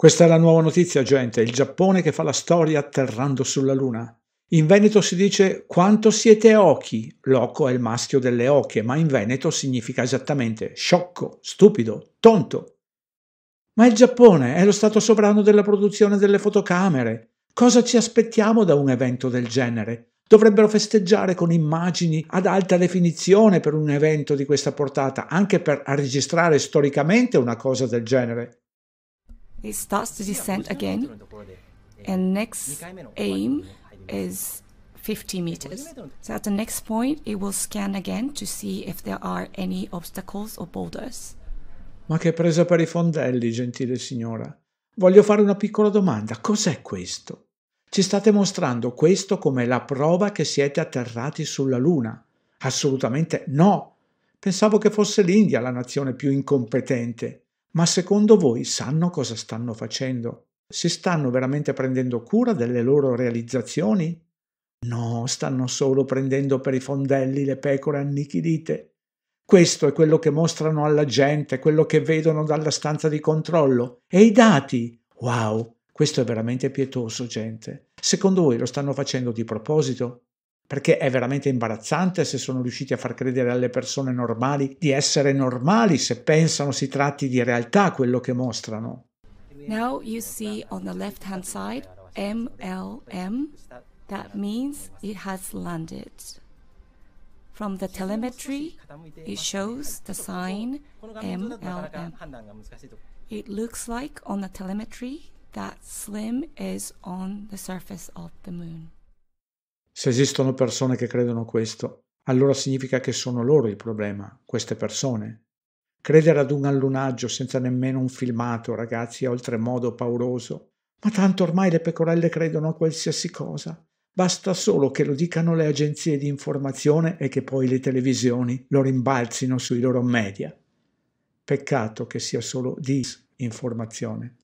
Questa è la nuova notizia, gente, il Giappone che fa la storia atterrando sulla Luna. In Veneto si dice quanto siete ochi, loco è il maschio delle oche, ma in Veneto significa esattamente sciocco, stupido, tonto. Ma il Giappone è lo stato sovrano della produzione delle fotocamere. Cosa ci aspettiamo da un evento del genere? Dovrebbero festeggiare con immagini ad alta definizione per un evento di questa portata, anche per registrare storicamente una cosa del genere it starts to descend again. And next aim is 50 meters. So at the next point, it will scan again to see if there are any obstacles or boulders. Ma che presa per i fondelli, gentile signora. Voglio fare una piccola domanda. Cos'è questo? Ci state mostrando questo come la prova che siete atterrati sulla Luna? Assolutamente no. Pensavo che fosse l'India la nazione più incompetente. Ma secondo voi sanno cosa stanno facendo? Si stanno veramente prendendo cura delle loro realizzazioni? No, stanno solo prendendo per i fondelli le pecore annichilite. Questo è quello che mostrano alla gente, quello che vedono dalla stanza di controllo. E i dati? Wow, questo è veramente pietoso, gente. Secondo voi lo stanno facendo di proposito? perché è veramente imbarazzante se sono riusciti a far credere alle persone normali di essere normali se pensano si tratti di realtà quello che mostrano. Now you see on the left hand side MLM, that means it has landed. From the telemetry, it shows the sign MLM. It looks like on the telemetry that Slim is on the surface of the moon. Se esistono persone che credono questo, allora significa che sono loro il problema, queste persone. Credere ad un allunaggio senza nemmeno un filmato, ragazzi, è oltremodo pauroso. Ma tanto ormai le pecorelle credono a qualsiasi cosa. Basta solo che lo dicano le agenzie di informazione e che poi le televisioni lo rimbalzino sui loro media. Peccato che sia solo disinformazione.